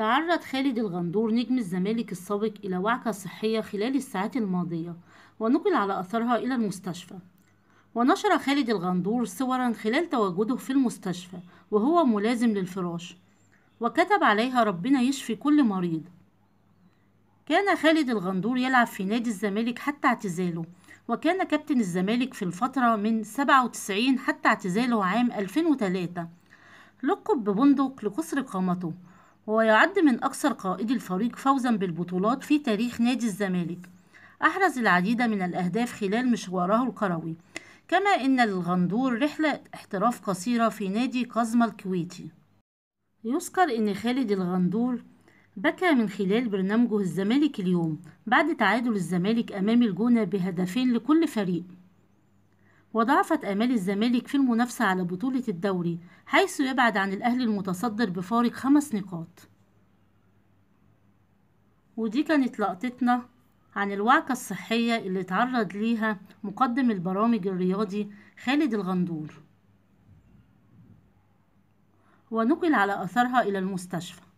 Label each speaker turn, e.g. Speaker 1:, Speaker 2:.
Speaker 1: تعرض خالد الغندور نجم الزمالك السابق إلى وعكة صحية خلال الساعات الماضية ونقل على أثرها إلى المستشفى ونشر خالد الغندور صورا خلال تواجده في المستشفى وهو ملازم للفراش وكتب عليها ربنا يشفي كل مريض كان خالد الغندور يلعب في نادي الزمالك حتى اعتزاله وكان كابتن الزمالك في الفترة من 97 حتى اعتزاله عام 2003 لقب ببندق لقصر قامته هو يعد من أكثر قائدي الفريق فوزا بالبطولات في تاريخ نادي الزمالك أحرز العديد من الأهداف خلال مشواره الكروي كما أن للغندور رحلة احتراف قصيرة في نادي كازما الكويتي يذكر أن خالد الغندور بكى من خلال برنامجه الزمالك اليوم بعد تعادل الزمالك أمام الجونة بهدفين لكل فريق وضعفت آمال الزمالك في المنافسة على بطولة الدوري حيث يبعد عن الأهلي المتصدر بفارق خمس نقاط ودي كانت لقطتنا عن الوعكة الصحية اللي اتعرض ليها مقدم البرامج الرياضي خالد الغندور ونقل على أثرها إلى المستشفى